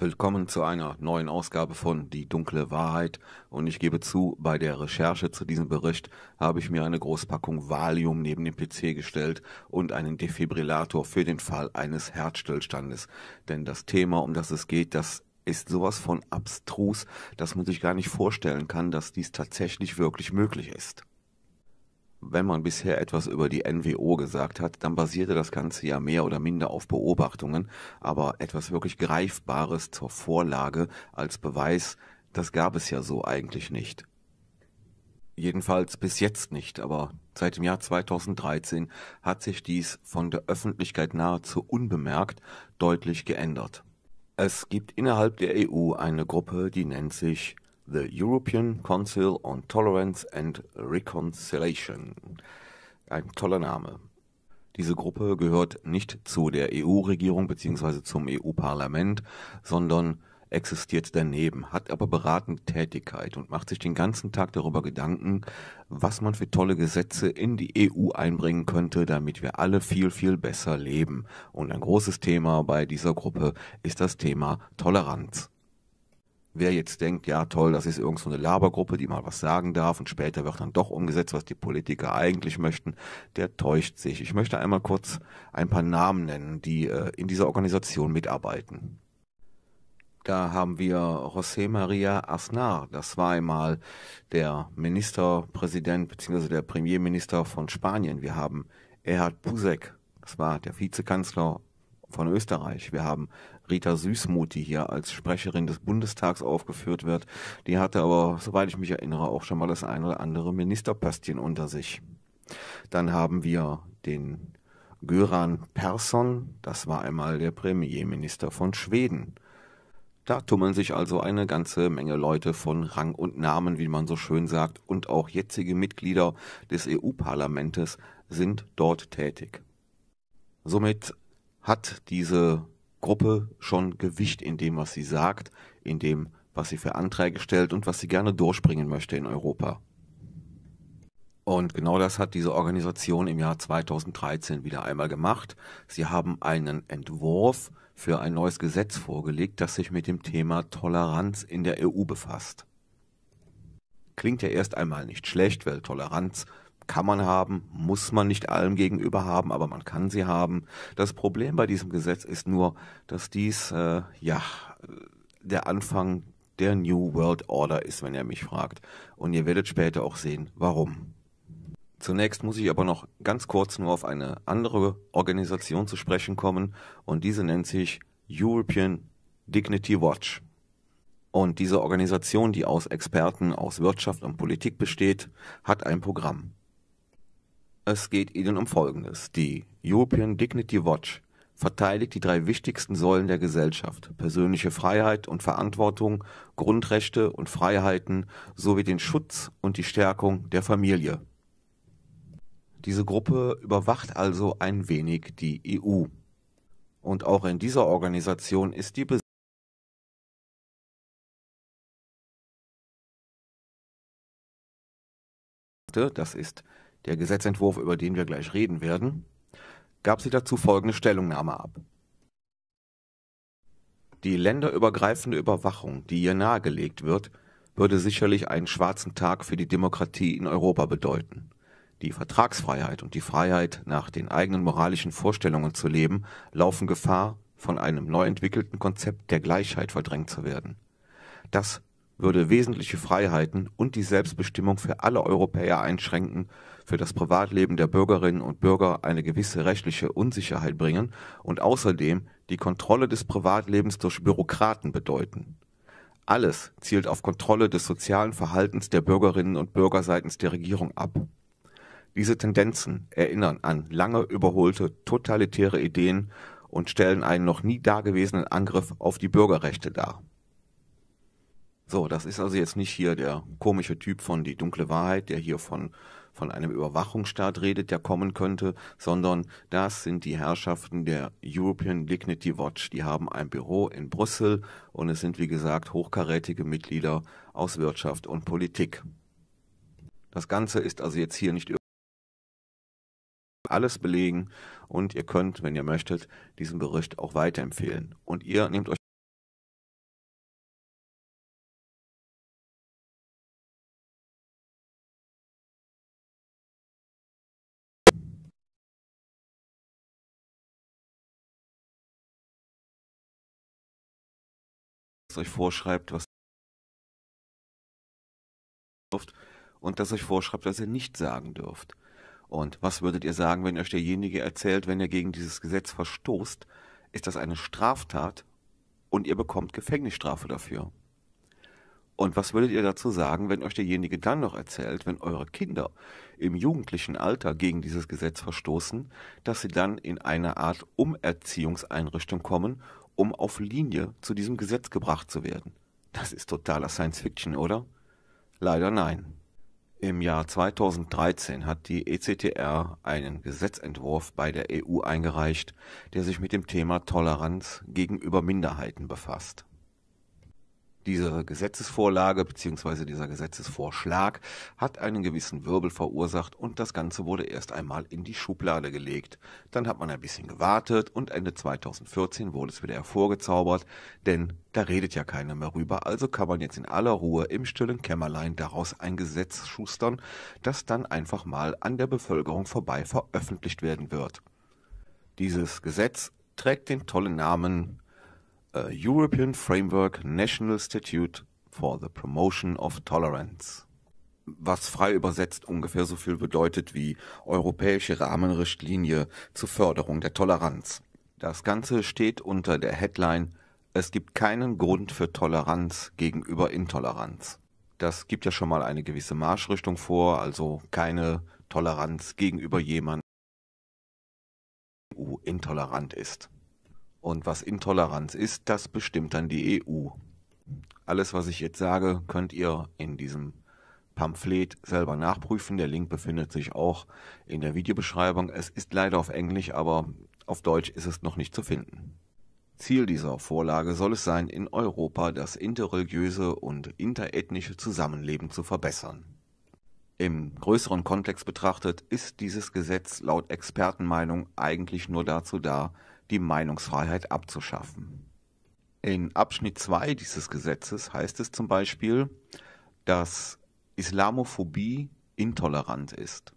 Willkommen zu einer neuen Ausgabe von Die dunkle Wahrheit. Und ich gebe zu, bei der Recherche zu diesem Bericht habe ich mir eine Großpackung Valium neben den PC gestellt und einen Defibrillator für den Fall eines Herzstillstandes. Denn das Thema, um das es geht, das ist sowas von abstrus, dass man sich gar nicht vorstellen kann, dass dies tatsächlich wirklich möglich ist wenn man bisher etwas über die NWO gesagt hat, dann basierte das Ganze ja mehr oder minder auf Beobachtungen, aber etwas wirklich Greifbares zur Vorlage als Beweis, das gab es ja so eigentlich nicht. Jedenfalls bis jetzt nicht, aber seit dem Jahr 2013 hat sich dies von der Öffentlichkeit nahezu unbemerkt deutlich geändert. Es gibt innerhalb der EU eine Gruppe, die nennt sich the European Council on Tolerance and Reconciliation. Ein toller Name. Diese Gruppe gehört nicht zu der EU-Regierung bzw. zum EU-Parlament, sondern existiert daneben, hat aber beratende Tätigkeit und macht sich den ganzen Tag darüber Gedanken, was man für tolle Gesetze in die EU einbringen könnte, damit wir alle viel, viel besser leben. Und ein großes Thema bei dieser Gruppe ist das Thema Toleranz. Wer jetzt denkt, ja toll, das ist irgend so eine Labergruppe, die mal was sagen darf und später wird dann doch umgesetzt, was die Politiker eigentlich möchten, der täuscht sich. Ich möchte einmal kurz ein paar Namen nennen, die äh, in dieser Organisation mitarbeiten. Da haben wir José María Aznar. Das war einmal der Ministerpräsident bzw. der Premierminister von Spanien. Wir haben Erhard Pusek. Das war der Vizekanzler von Österreich. Wir haben Rita Süßmuth, die hier als Sprecherin des Bundestags aufgeführt wird. Die hatte aber, soweit ich mich erinnere, auch schon mal das ein oder andere Ministerpöstchen unter sich. Dann haben wir den Göran Persson, das war einmal der Premierminister von Schweden. Da tummeln sich also eine ganze Menge Leute von Rang und Namen, wie man so schön sagt, und auch jetzige Mitglieder des EU-Parlamentes sind dort tätig. Somit hat diese Gruppe schon Gewicht in dem, was sie sagt, in dem, was sie für Anträge stellt und was sie gerne durchbringen möchte in Europa. Und genau das hat diese Organisation im Jahr 2013 wieder einmal gemacht. Sie haben einen Entwurf für ein neues Gesetz vorgelegt, das sich mit dem Thema Toleranz in der EU befasst. Klingt ja erst einmal nicht schlecht, weil Toleranz kann man haben, muss man nicht allem gegenüber haben, aber man kann sie haben. Das Problem bei diesem Gesetz ist nur, dass dies äh, ja der Anfang der New World Order ist, wenn ihr mich fragt. Und ihr werdet später auch sehen, warum. Zunächst muss ich aber noch ganz kurz nur auf eine andere Organisation zu sprechen kommen und diese nennt sich European Dignity Watch. Und diese Organisation, die aus Experten aus Wirtschaft und Politik besteht, hat ein Programm. Es geht ihnen um Folgendes. Die European Dignity Watch verteidigt die drei wichtigsten Säulen der Gesellschaft, persönliche Freiheit und Verantwortung, Grundrechte und Freiheiten sowie den Schutz und die Stärkung der Familie. Diese Gruppe überwacht also ein wenig die EU. Und auch in dieser Organisation ist die das ist der Gesetzentwurf, über den wir gleich reden werden, gab sie dazu folgende Stellungnahme ab. Die länderübergreifende Überwachung, die ihr nahegelegt wird, würde sicherlich einen schwarzen Tag für die Demokratie in Europa bedeuten. Die Vertragsfreiheit und die Freiheit, nach den eigenen moralischen Vorstellungen zu leben, laufen Gefahr, von einem neu entwickelten Konzept der Gleichheit verdrängt zu werden. Das würde wesentliche Freiheiten und die Selbstbestimmung für alle Europäer einschränken, für das Privatleben der Bürgerinnen und Bürger eine gewisse rechtliche Unsicherheit bringen und außerdem die Kontrolle des Privatlebens durch Bürokraten bedeuten. Alles zielt auf Kontrolle des sozialen Verhaltens der Bürgerinnen und Bürger seitens der Regierung ab. Diese Tendenzen erinnern an lange überholte totalitäre Ideen und stellen einen noch nie dagewesenen Angriff auf die Bürgerrechte dar. So, das ist also jetzt nicht hier der komische Typ von Die dunkle Wahrheit, der hier von, von einem Überwachungsstaat redet, der kommen könnte, sondern das sind die Herrschaften der European Dignity Watch. Die haben ein Büro in Brüssel und es sind, wie gesagt, hochkarätige Mitglieder aus Wirtschaft und Politik. Das Ganze ist also jetzt hier nicht alles belegen und ihr könnt, wenn ihr möchtet, diesen Bericht auch weiterempfehlen. Und ihr nehmt euch euch vorschreibt, was dürft und das euch vorschreibt, was ihr nicht sagen dürft. Und was würdet ihr sagen, wenn euch derjenige erzählt, wenn er gegen dieses Gesetz verstoßt, ist das eine Straftat und ihr bekommt Gefängnisstrafe dafür? Und was würdet ihr dazu sagen, wenn euch derjenige dann noch erzählt, wenn eure Kinder im jugendlichen Alter gegen dieses Gesetz verstoßen, dass sie dann in eine Art Umerziehungseinrichtung kommen um auf Linie zu diesem Gesetz gebracht zu werden. Das ist totaler Science Fiction, oder? Leider nein. Im Jahr 2013 hat die ECTR einen Gesetzentwurf bei der EU eingereicht, der sich mit dem Thema Toleranz gegenüber Minderheiten befasst. Diese Gesetzesvorlage bzw. dieser Gesetzesvorschlag hat einen gewissen Wirbel verursacht und das Ganze wurde erst einmal in die Schublade gelegt. Dann hat man ein bisschen gewartet und Ende 2014 wurde es wieder hervorgezaubert, denn da redet ja keiner mehr rüber, also kann man jetzt in aller Ruhe im stillen Kämmerlein daraus ein Gesetz schustern, das dann einfach mal an der Bevölkerung vorbei veröffentlicht werden wird. Dieses Gesetz trägt den tollen Namen a äh, European Framework National Statute for the Promotion of Tolerance. Was frei übersetzt ungefähr so viel bedeutet wie Europäische Rahmenrichtlinie zur Förderung der Toleranz. Das Ganze steht unter der Headline Es gibt keinen Grund für Toleranz gegenüber Intoleranz. Das gibt ja schon mal eine gewisse Marschrichtung vor, also keine Toleranz gegenüber jemandem, der intolerant ist. Und was Intoleranz ist, das bestimmt dann die EU. Alles, was ich jetzt sage, könnt ihr in diesem Pamphlet selber nachprüfen. Der Link befindet sich auch in der Videobeschreibung. Es ist leider auf Englisch, aber auf Deutsch ist es noch nicht zu finden. Ziel dieser Vorlage soll es sein, in Europa das interreligiöse und interethnische Zusammenleben zu verbessern. Im größeren Kontext betrachtet ist dieses Gesetz laut Expertenmeinung eigentlich nur dazu da, die Meinungsfreiheit abzuschaffen. In Abschnitt 2 dieses Gesetzes heißt es zum Beispiel, dass Islamophobie intolerant ist.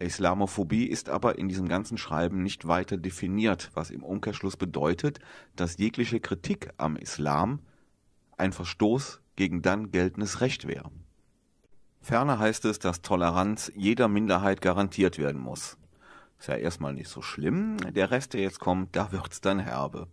Islamophobie ist aber in diesem ganzen Schreiben nicht weiter definiert, was im Umkehrschluss bedeutet, dass jegliche Kritik am Islam ein Verstoß gegen dann geltendes Recht wäre. Ferner heißt es, dass Toleranz jeder Minderheit garantiert werden muss. Ist ja erstmal nicht so schlimm. Der Rest, der jetzt kommt, da wird's dann herbe.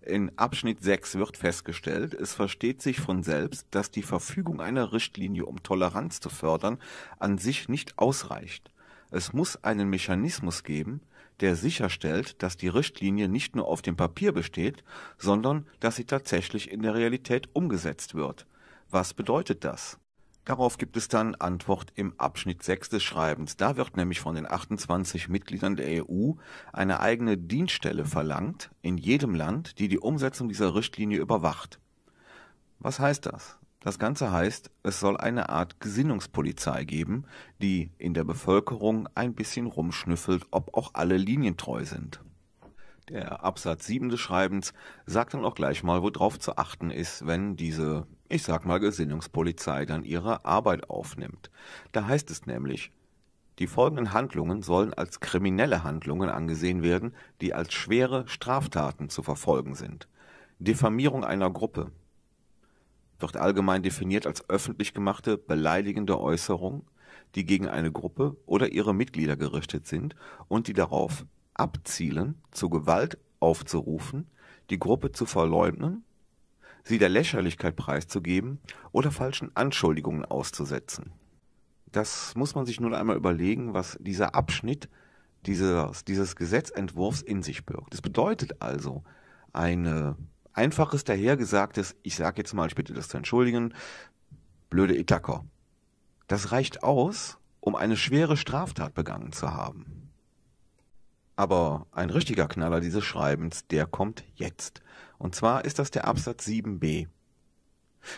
In Abschnitt 6 wird festgestellt, es versteht sich von selbst, dass die Verfügung einer Richtlinie, um Toleranz zu fördern, an sich nicht ausreicht. Es muss einen Mechanismus geben, der sicherstellt, dass die Richtlinie nicht nur auf dem Papier besteht, sondern dass sie tatsächlich in der Realität umgesetzt wird. Was bedeutet das? Darauf gibt es dann Antwort im Abschnitt 6 des Schreibens. Da wird nämlich von den 28 Mitgliedern der EU eine eigene Dienststelle verlangt, in jedem Land, die die Umsetzung dieser Richtlinie überwacht. Was heißt das? Das Ganze heißt, es soll eine Art Gesinnungspolizei geben, die in der Bevölkerung ein bisschen rumschnüffelt, ob auch alle linientreu sind. Der Absatz 7 des Schreibens sagt dann auch gleich mal, worauf zu achten ist, wenn diese, ich sag mal, Gesinnungspolizei dann ihre Arbeit aufnimmt. Da heißt es nämlich, die folgenden Handlungen sollen als kriminelle Handlungen angesehen werden, die als schwere Straftaten zu verfolgen sind. Diffamierung einer Gruppe wird allgemein definiert als öffentlich gemachte, beleidigende Äußerung, die gegen eine Gruppe oder ihre Mitglieder gerichtet sind und die darauf Abzielen zu Gewalt aufzurufen, die Gruppe zu verleugnen, sie der Lächerlichkeit preiszugeben oder falschen Anschuldigungen auszusetzen. Das muss man sich nun einmal überlegen, was dieser Abschnitt dieses, dieses Gesetzentwurfs in sich birgt. Das bedeutet also ein äh, einfaches dahergesagtes, ich sage jetzt mal, ich bitte das zu entschuldigen, blöde Itaker. Das reicht aus, um eine schwere Straftat begangen zu haben. Aber ein richtiger Knaller dieses Schreibens, der kommt jetzt. Und zwar ist das der Absatz 7b.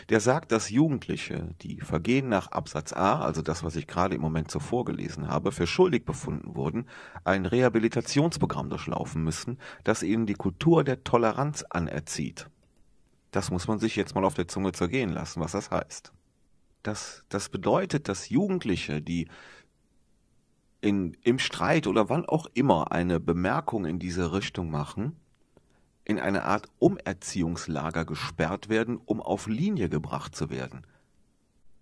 Der sagt, dass Jugendliche, die Vergehen nach Absatz A, also das, was ich gerade im Moment zuvor gelesen habe, für schuldig befunden wurden, ein Rehabilitationsprogramm durchlaufen müssen, das ihnen die Kultur der Toleranz anerzieht. Das muss man sich jetzt mal auf der Zunge zergehen lassen, was das heißt. Das, das bedeutet, dass Jugendliche, die in, im Streit oder wann auch immer eine Bemerkung in diese Richtung machen, in eine Art Umerziehungslager gesperrt werden, um auf Linie gebracht zu werden.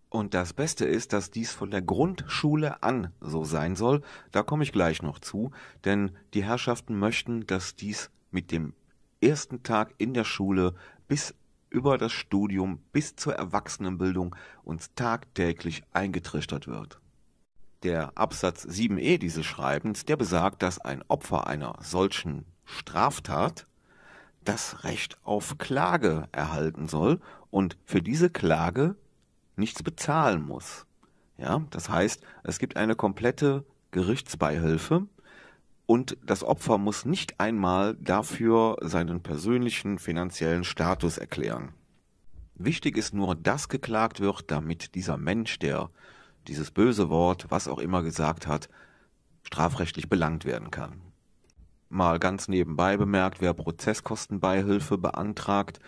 Und das Beste ist, dass dies von der Grundschule an so sein soll. Da komme ich gleich noch zu, denn die Herrschaften möchten, dass dies mit dem ersten Tag in der Schule bis über das Studium, bis zur Erwachsenenbildung uns tagtäglich eingetrichtert wird. Der Absatz 7e dieses Schreibens, der besagt, dass ein Opfer einer solchen Straftat das Recht auf Klage erhalten soll und für diese Klage nichts bezahlen muss. Ja, das heißt, es gibt eine komplette Gerichtsbeihilfe und das Opfer muss nicht einmal dafür seinen persönlichen finanziellen Status erklären. Wichtig ist nur, dass geklagt wird, damit dieser Mensch, der dieses böse Wort, was auch immer gesagt hat, strafrechtlich belangt werden kann. Mal ganz nebenbei bemerkt, wer Prozesskostenbeihilfe beantragt,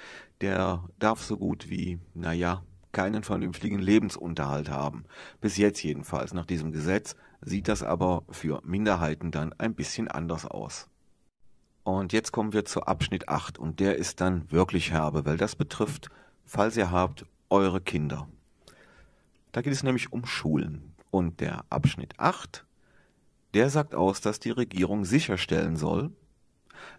der darf so gut wie, naja, keinen vernünftigen Lebensunterhalt haben. Bis jetzt jedenfalls nach diesem Gesetz sieht das aber für Minderheiten dann ein bisschen anders aus. Und jetzt kommen wir zu Abschnitt 8 und der ist dann wirklich herbe, weil das betrifft, falls ihr habt, eure Kinder. Da geht es nämlich um Schulen. Und der Abschnitt 8, der sagt aus, dass die Regierung sicherstellen soll,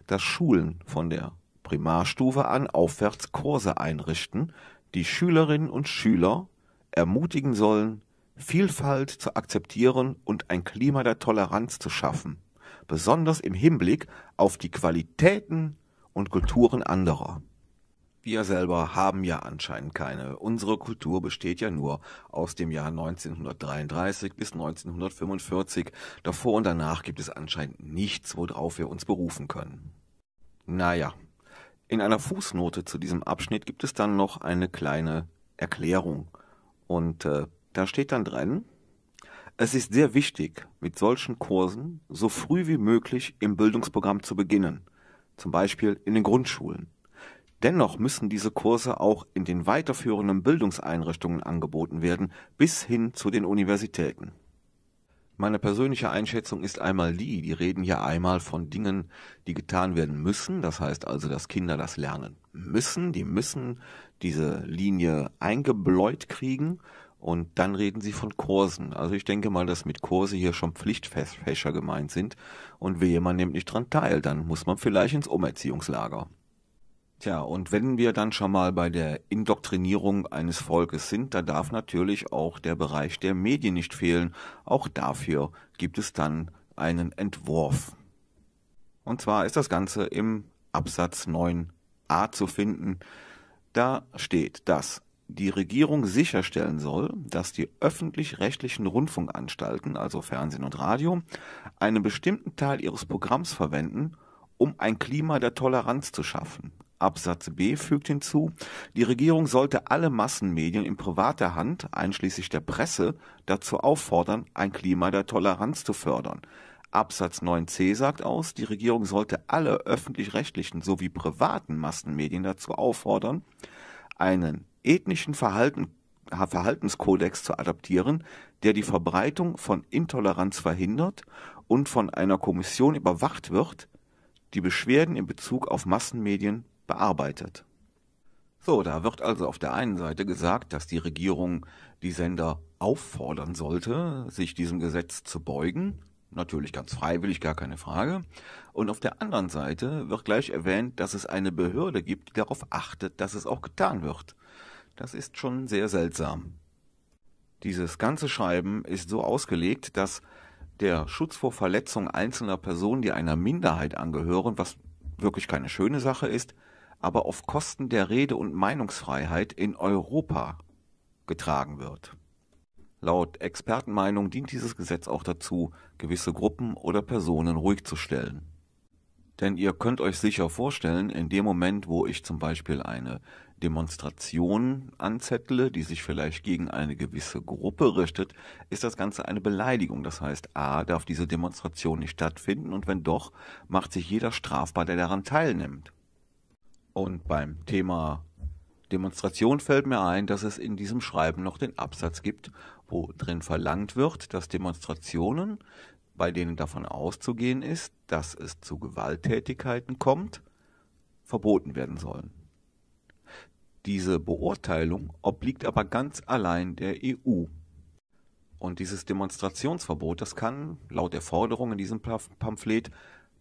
dass Schulen von der Primarstufe an aufwärts Kurse einrichten, die Schülerinnen und Schüler ermutigen sollen, Vielfalt zu akzeptieren und ein Klima der Toleranz zu schaffen, besonders im Hinblick auf die Qualitäten und Kulturen anderer wir selber haben ja anscheinend keine. Unsere Kultur besteht ja nur aus dem Jahr 1933 bis 1945. Davor und danach gibt es anscheinend nichts, worauf wir uns berufen können. Naja, in einer Fußnote zu diesem Abschnitt gibt es dann noch eine kleine Erklärung. Und äh, da steht dann drin, es ist sehr wichtig, mit solchen Kursen so früh wie möglich im Bildungsprogramm zu beginnen, zum Beispiel in den Grundschulen. Dennoch müssen diese Kurse auch in den weiterführenden Bildungseinrichtungen angeboten werden, bis hin zu den Universitäten. Meine persönliche Einschätzung ist einmal die, die reden hier einmal von Dingen, die getan werden müssen, das heißt also, dass Kinder das lernen müssen, die müssen diese Linie eingebläut kriegen und dann reden sie von Kursen. Also ich denke mal, dass mit Kurse hier schon Pflichtfächer gemeint sind und wehe, man nimmt nicht dran teil, dann muss man vielleicht ins Umerziehungslager. Tja, und wenn wir dann schon mal bei der Indoktrinierung eines Volkes sind, da darf natürlich auch der Bereich der Medien nicht fehlen. Auch dafür gibt es dann einen Entwurf. Und zwar ist das Ganze im Absatz 9a zu finden. Da steht, dass die Regierung sicherstellen soll, dass die öffentlich-rechtlichen Rundfunkanstalten, also Fernsehen und Radio, einen bestimmten Teil ihres Programms verwenden, um ein Klima der Toleranz zu schaffen. Absatz b fügt hinzu, die Regierung sollte alle Massenmedien in privater Hand, einschließlich der Presse, dazu auffordern, ein Klima der Toleranz zu fördern. Absatz 9c sagt aus, die Regierung sollte alle öffentlich-rechtlichen sowie privaten Massenmedien dazu auffordern, einen ethnischen Verhalten, Verhaltenskodex zu adaptieren, der die Verbreitung von Intoleranz verhindert und von einer Kommission überwacht wird, die Beschwerden in Bezug auf Massenmedien bearbeitet. So, da wird also auf der einen Seite gesagt, dass die Regierung die Sender auffordern sollte, sich diesem Gesetz zu beugen. Natürlich ganz freiwillig, gar keine Frage. Und auf der anderen Seite wird gleich erwähnt, dass es eine Behörde gibt, die darauf achtet, dass es auch getan wird. Das ist schon sehr seltsam. Dieses ganze Schreiben ist so ausgelegt, dass der Schutz vor Verletzung einzelner Personen, die einer Minderheit angehören, was wirklich keine schöne Sache ist, aber auf Kosten der Rede- und Meinungsfreiheit in Europa getragen wird. Laut Expertenmeinung dient dieses Gesetz auch dazu, gewisse Gruppen oder Personen ruhig zu stellen. Denn ihr könnt euch sicher vorstellen, in dem Moment, wo ich zum Beispiel eine Demonstration anzettle, die sich vielleicht gegen eine gewisse Gruppe richtet, ist das Ganze eine Beleidigung. Das heißt, a, darf diese Demonstration nicht stattfinden und wenn doch, macht sich jeder strafbar, der daran teilnimmt. Und beim Thema Demonstration fällt mir ein, dass es in diesem Schreiben noch den Absatz gibt, wo drin verlangt wird, dass Demonstrationen, bei denen davon auszugehen ist, dass es zu Gewalttätigkeiten kommt, verboten werden sollen. Diese Beurteilung obliegt aber ganz allein der EU. Und dieses Demonstrationsverbot, das kann laut der Forderung in diesem Pamphlet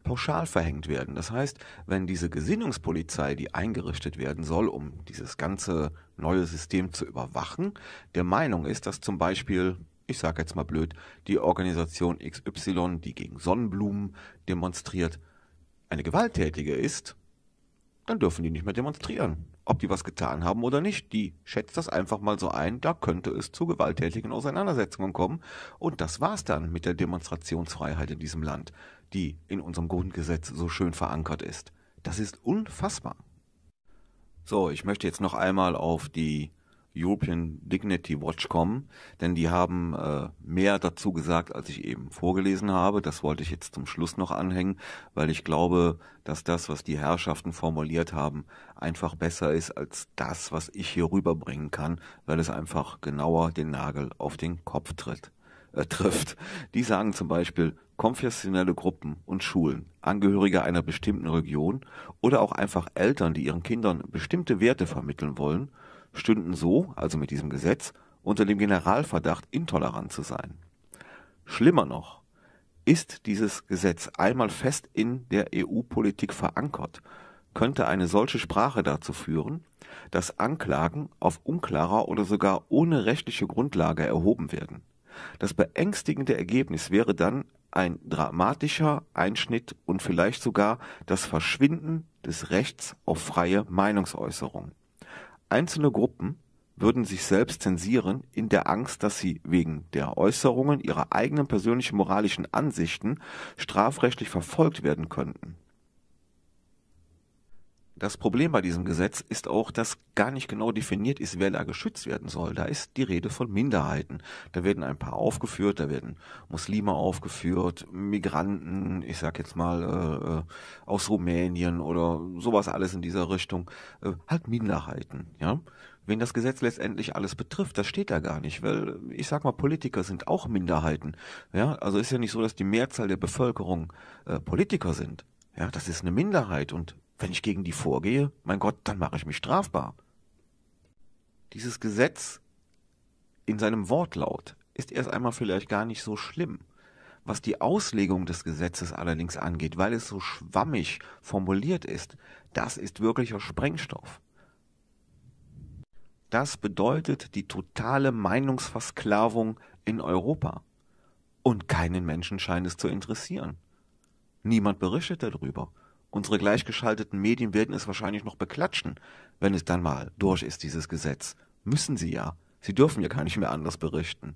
pauschal verhängt werden. Das heißt, wenn diese Gesinnungspolizei, die eingerichtet werden soll, um dieses ganze neue System zu überwachen, der Meinung ist, dass zum Beispiel ich sage jetzt mal blöd, die Organisation XY, die gegen Sonnenblumen demonstriert, eine Gewalttätige ist, dann dürfen die nicht mehr demonstrieren. Ob die was getan haben oder nicht, die schätzt das einfach mal so ein, da könnte es zu gewalttätigen Auseinandersetzungen kommen. Und das war's dann mit der Demonstrationsfreiheit in diesem Land die in unserem Grundgesetz so schön verankert ist. Das ist unfassbar. So, ich möchte jetzt noch einmal auf die European Dignity Watch kommen, denn die haben äh, mehr dazu gesagt, als ich eben vorgelesen habe. Das wollte ich jetzt zum Schluss noch anhängen, weil ich glaube, dass das, was die Herrschaften formuliert haben, einfach besser ist als das, was ich hier rüberbringen kann, weil es einfach genauer den Nagel auf den Kopf tritt, äh, trifft. Die sagen zum Beispiel, konfessionelle Gruppen und Schulen, Angehörige einer bestimmten Region oder auch einfach Eltern, die ihren Kindern bestimmte Werte vermitteln wollen, stünden so, also mit diesem Gesetz, unter dem Generalverdacht, intolerant zu sein. Schlimmer noch, ist dieses Gesetz einmal fest in der EU-Politik verankert, könnte eine solche Sprache dazu führen, dass Anklagen auf unklarer oder sogar ohne rechtliche Grundlage erhoben werden. Das beängstigende Ergebnis wäre dann ein dramatischer Einschnitt und vielleicht sogar das Verschwinden des Rechts auf freie Meinungsäußerung. Einzelne Gruppen würden sich selbst zensieren in der Angst, dass sie wegen der Äußerungen ihrer eigenen persönlichen moralischen Ansichten strafrechtlich verfolgt werden könnten. Das Problem bei diesem Gesetz ist auch, dass gar nicht genau definiert ist, wer da geschützt werden soll. Da ist die Rede von Minderheiten. Da werden ein paar aufgeführt, da werden Muslime aufgeführt, Migranten, ich sag jetzt mal äh, äh aus Rumänien oder sowas alles in dieser Richtung. Äh, halt Minderheiten, ja. Wen das Gesetz letztendlich alles betrifft, das steht da gar nicht, weil ich sag mal, Politiker sind auch Minderheiten. Ja, also ist ja nicht so, dass die Mehrzahl der Bevölkerung äh, Politiker sind. Ja, das ist eine Minderheit und wenn ich gegen die vorgehe, mein Gott, dann mache ich mich strafbar. Dieses Gesetz in seinem Wortlaut ist erst einmal vielleicht gar nicht so schlimm. Was die Auslegung des Gesetzes allerdings angeht, weil es so schwammig formuliert ist, das ist wirklicher Sprengstoff. Das bedeutet die totale Meinungsversklavung in Europa. Und keinen Menschen scheint es zu interessieren. Niemand berichtet darüber. Unsere gleichgeschalteten Medien werden es wahrscheinlich noch beklatschen, wenn es dann mal durch ist, dieses Gesetz. Müssen sie ja. Sie dürfen ja gar nicht mehr anders berichten.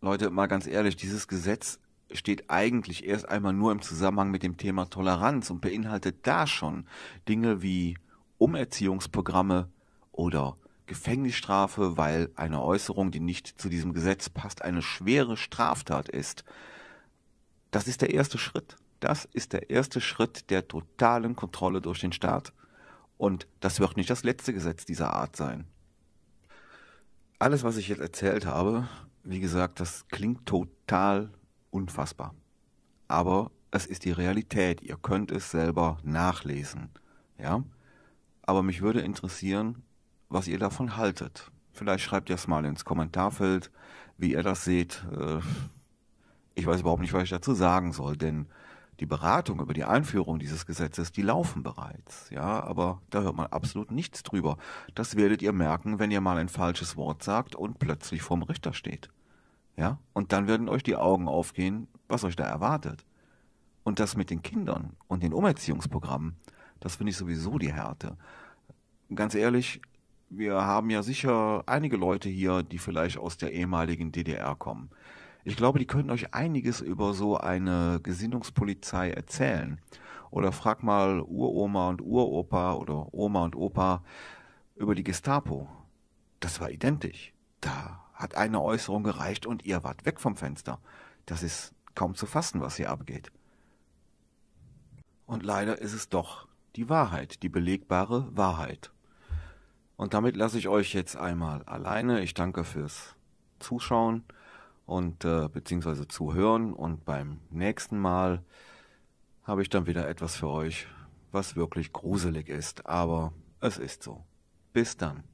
Leute, mal ganz ehrlich, dieses Gesetz steht eigentlich erst einmal nur im Zusammenhang mit dem Thema Toleranz und beinhaltet da schon Dinge wie Umerziehungsprogramme oder Gefängnisstrafe, weil eine Äußerung, die nicht zu diesem Gesetz passt, eine schwere Straftat ist. Das ist der erste Schritt. Das ist der erste Schritt der totalen Kontrolle durch den Staat. Und das wird nicht das letzte Gesetz dieser Art sein. Alles, was ich jetzt erzählt habe, wie gesagt, das klingt total unfassbar. Aber es ist die Realität. Ihr könnt es selber nachlesen. Ja? Aber mich würde interessieren, was ihr davon haltet. Vielleicht schreibt ihr es mal ins Kommentarfeld, wie ihr das seht. Äh, ich weiß überhaupt nicht, was ich dazu sagen soll, denn die Beratung über die Einführung dieses Gesetzes, die laufen bereits. Ja, aber da hört man absolut nichts drüber. Das werdet ihr merken, wenn ihr mal ein falsches Wort sagt und plötzlich vorm Richter steht. Ja, und dann werden euch die Augen aufgehen, was euch da erwartet. Und das mit den Kindern und den Umerziehungsprogrammen, das finde ich sowieso die Härte. Ganz ehrlich, wir haben ja sicher einige Leute hier, die vielleicht aus der ehemaligen DDR kommen. Ich glaube, die könnten euch einiges über so eine Gesinnungspolizei erzählen. Oder frag mal Uroma und Uropa oder Oma und Opa über die Gestapo. Das war identisch. Da hat eine Äußerung gereicht und ihr wart weg vom Fenster. Das ist kaum zu fassen, was hier abgeht. Und leider ist es doch die Wahrheit, die belegbare Wahrheit. Und damit lasse ich euch jetzt einmal alleine. Ich danke fürs Zuschauen und äh, beziehungsweise zu hören. Und beim nächsten Mal habe ich dann wieder etwas für euch, was wirklich gruselig ist. Aber es ist so. Bis dann.